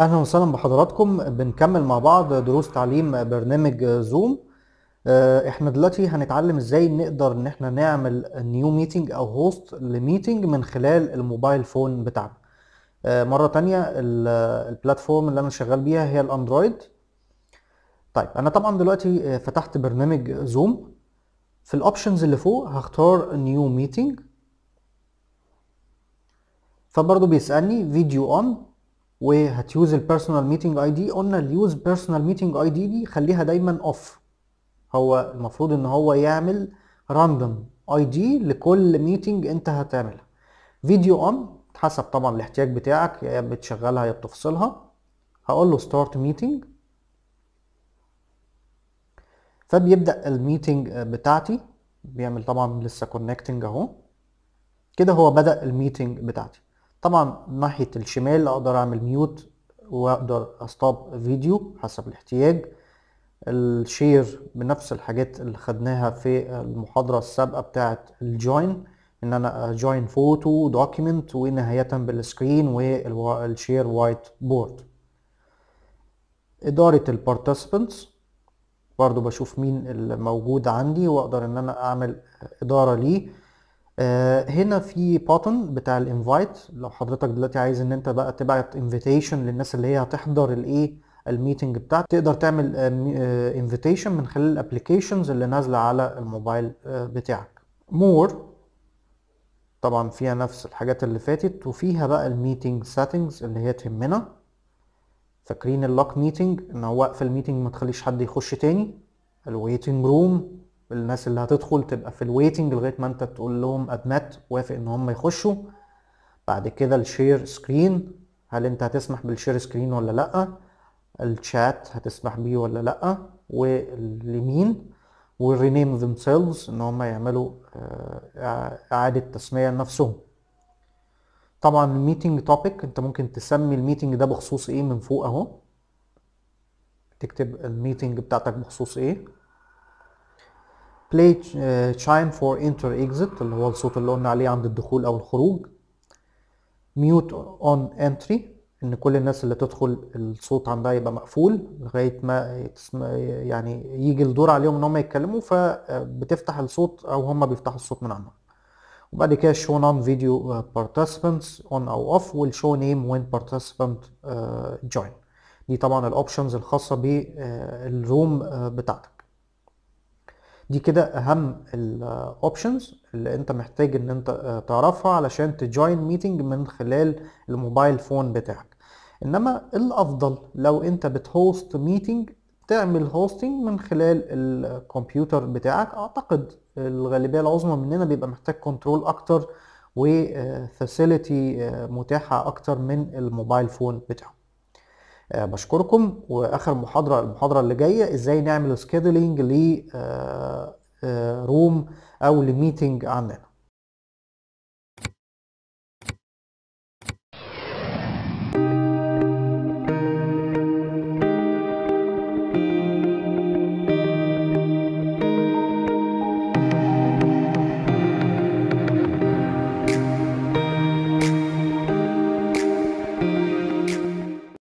اهلا وسهلا بحضراتكم بنكمل مع بعض دروس تعليم برنامج زوم آه، احنا دلوقتي هنتعلم ازاي نقدر ان احنا نعمل نيو ميتنج او هوست لميتنج من خلال الموبايل فون بتاعنا آه، مرة تانية البلاتفورم اللي انا شغال بيها هي الاندرويد طيب انا طبعا دلوقتي آه، فتحت برنامج زوم في الاوبشنز اللي فوق هختار نيو ميتنج فبرضه بيسألني فيديو اون وهتيوز البيرسونال ميتنج اي دي قلنا اليوز بيرسونال ميتنج اي دي دي خليها دايما اوف هو المفروض ان هو يعمل راندوم اي دي لكل ميتنج انت هتعملها فيديو اون حسب طبعا الاحتياج بتاعك يا بتشغلها يا بتفصلها هقول له ستارت ميتنج فبيبدا الميتنج بتاعتي بيعمل طبعا لسه كونكتنج اهو كده هو بدا الميتنج بتاعتي طبعا ناحية الشمال اقدر اعمل ميوت واقدر اصطاب فيديو حسب الاحتياج الشير بنفس الحاجات اللي خدناها في المحاضرة السابقة بتاعة الجوين ان انا جوين فوتو دوكيمنت ونهاية بالسكرين والشير وايت بورد إدارة البارتسبنتس برضو بشوف مين اللي موجود عندي واقدر ان انا اعمل إدارة ليه آه، هنا في باتن بتاع الانفايت لو حضرتك دلوقتي عايز ان انت بقى تبعت انفيتيشن للناس اللي هي هتحضر الايه الميتنج بتاعتك تقدر تعمل انفيتيشن آه، آه، من خلال الابلكيشنز اللي نازله على الموبايل بتاعك مور طبعا فيها نفس الحاجات اللي فاتت وفيها بقى الميتنج سيتنجز اللي هي تهمنا فاكرين اللوك ميتنج ان هو اقفل الميتنج ما تخليش حد يخش تاني الويتنج روم الناس اللي هتدخل تبقى في الويتنج لغايه ما انت تقول لهم ادمت وافق ان هم يخشوا بعد كده الشير سكرين هل انت هتسمح بالشير سكرين ولا لا الشات هتسمح بيه ولا لا واليمين والرينيم سيلز ان هم يعملوا آه، اعاده تسميه لنفسهم طبعا الميتنج توبيك انت ممكن تسمي الميتنج ده بخصوص ايه من فوق اهو تكتب الميتنج بتاعتك بخصوص ايه play uh, chime for enter exit اللي هو الصوت اللي قلنا عليه عند الدخول او الخروج mute on entry ان كل الناس اللي تدخل الصوت عندها يبقى مقفول لغايه ما يعني يجي الدور عليهم ان هم يتكلموا فبتفتح آه، الصوت او هم بيفتحوا الصوت من عندهم وبعد كده show non video uh، participants on او off وال show name when participant uh، join دي طبعا الاوبشنز الخاصه بالروم آه، آه، بتاعتك دي كده اهم الاوبشنز اللي انت محتاج ان انت آه، تعرفها علشان تجوين ميتنج من خلال الموبايل فون بتاعك انما الافضل لو انت بتهوست ميتنج تعمل هوستنج من خلال الكمبيوتر بتاعك اعتقد الغالبيه العظمى مننا بيبقى محتاج كنترول اكتر وفاسيلتي آه، آه، متاحه اكتر من الموبايل فون بتاعه آه، بشكركم واخر محاضره المحاضره اللي جايه ازاي نعمل سكيدولينج روم آه، آه، او لميتنج عندنا